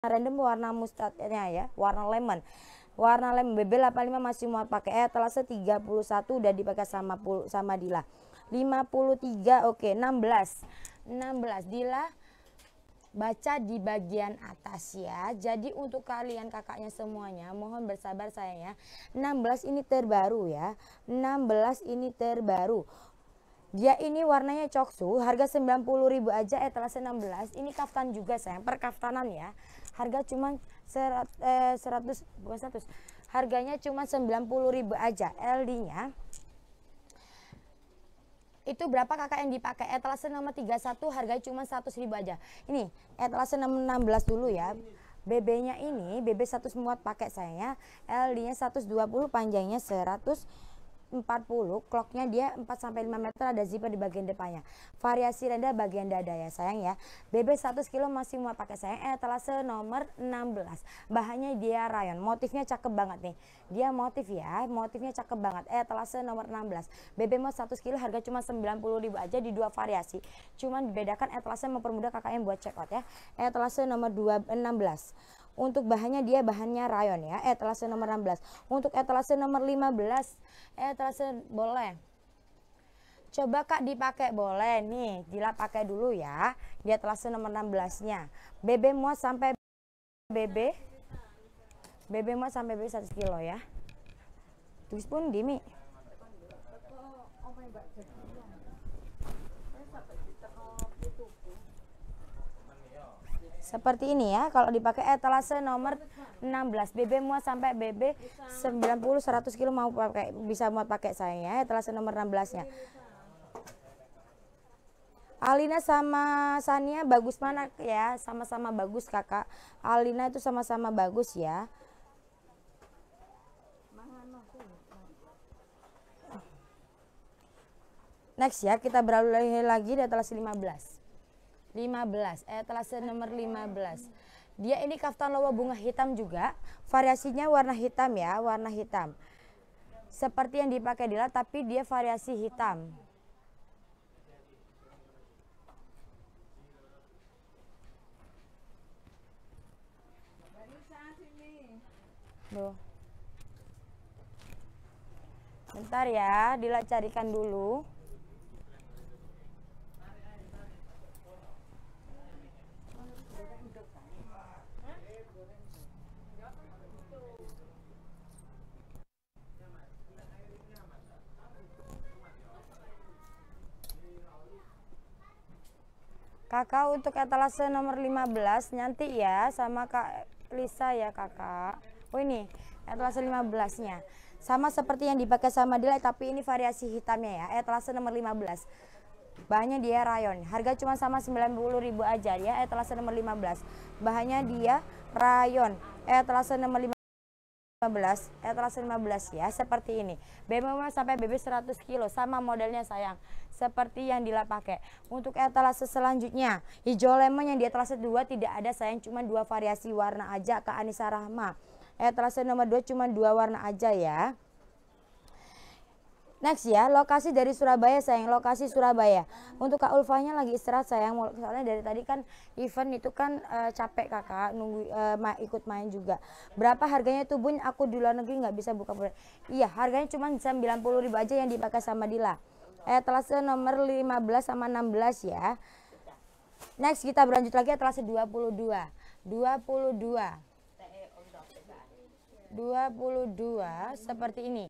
random warna mustardnya ya warna lemon warna lemon BB85 masih muat pakai eh telase 31 udah dipakai sama pul sama Dila 53 oke okay, 16 16 Dila baca di bagian atas ya jadi untuk kalian kakaknya semuanya mohon bersabar sayang ya 16 ini terbaru ya 16 ini terbaru dia ya, ini warnanya coksu, harga 90.000 aja etalase eh, 16. Ini kaftan juga saya, per kaftanan ya. Harga cuma serat, eh, 100 bukan 100. Harganya cuma 90.000 aja LD-nya. Itu berapa kakak yang dipakai? Etalase nomor 31 harganya cuma 100.000 aja. Ini etalase nomor 16 dulu ya. BB-nya ini BB 100 muat pakai saya ya. LD-nya 120, panjangnya 100 40 clocknya dia 4 sampai 5 meter ada zipper di bagian depannya variasi renda bagian dada ya sayang ya BB 100 kilo masih muat pakai sayang etalase eh, nomor 16 bahannya dia rayon motifnya cakep banget nih dia motif ya motifnya cakep banget etalase eh, nomor 16 BB mau 100 kilo harga cuma ribu aja di dua variasi cuman dibedakan etalase eh, mempermudah KKM buat check out ya etalase nomor 2 16 untuk bahannya dia bahannya rayon ya. Etalase nomor 16. Untuk etalase nomor 15, etalase boleh. Coba Kak dipakai boleh nih. Dila pakai dulu ya. Dia etalase nomor 16-nya. BB muat sampai BB BB muat sampai BB 1 kilo ya. Tulis pun Dimi. seperti ini ya kalau dipakai etalase nomor 16 BB muat sampai BB 90 100 kilo mau pakai bisa muat pakai saya ya etalase nomor 16 nya Alina sama Sania bagus mana ya sama-sama bagus kakak Alina itu sama-sama bagus ya next ya kita beralih lagi di etalase 15 15 eh telase nomor 15 dia ini kaftan lowa bunga hitam juga variasinya warna hitam ya warna hitam seperti yang dipakai Dila tapi dia variasi hitam Loh. bentar ya Dila carikan dulu Kakak untuk etalase nomor 15 nanti ya sama Kak Lisa ya kakak. Oh ini etalase 15-nya. Sama seperti yang dipakai sama Dila tapi ini variasi hitamnya ya. Etalase nomor 15. Bahannya dia rayon. Harga cuma sama 90.000 aja ya etalase nomor 15. Bahannya dia rayon. Etalase nomor 15. 15 eh 115 ya seperti ini BB sampai BB 100 kilo sama modelnya sayang seperti yang Dila pakai untuk etalase selanjutnya hijau lemon yang di etalase dua tidak ada sayang cuma dua variasi warna aja ke Anissa Rahma etalase nomor dua cuma dua warna aja ya Next ya, lokasi dari Surabaya sayang, lokasi Surabaya. Untuk Kak Ulfanya lagi istirahat sayang, soalnya dari tadi kan event itu kan e, capek kakak, nunggu e, ma ikut main juga. Berapa harganya tuh bun? Aku di luar negeri nggak bisa buka bulan. Iya, harganya cuma 90 ribu aja yang dipakai sama Dila. Eh, Etalase nomor 15 sama 16 ya. Next kita berlanjut lagi se 22. 22. 22 seperti ini.